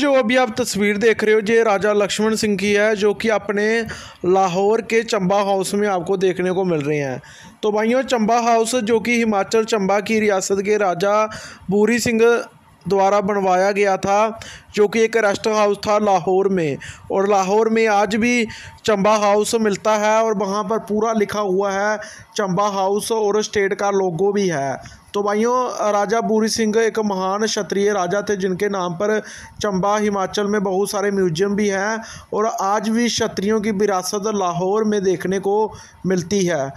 जो अभी आप तस्वीर देख रहे हो ये राजा लक्ष्मण सिंह की है जो कि अपने लाहौर के चंबा हाउस में आपको देखने को मिल रहे हैं तो भाइयों चंबा हाउस जो कि हिमाचल चंबा की रियासत के राजा बूरी सिंह द्वारा बनवाया गया था जो कि एक रेस्ट हाउस था लाहौर में और लाहौर में आज भी चंबा हाउस मिलता है और वहाँ पर पूरा लिखा हुआ है चंबा हाउस और स्टेट का लोगो भी है तो भाइयों राजा बूरी सिंह एक महान क्षत्रिय राजा थे जिनके नाम पर चंबा हिमाचल में बहुत सारे म्यूजियम भी हैं और आज भी क्षत्रियों की विरासत लाहौर में देखने को मिलती है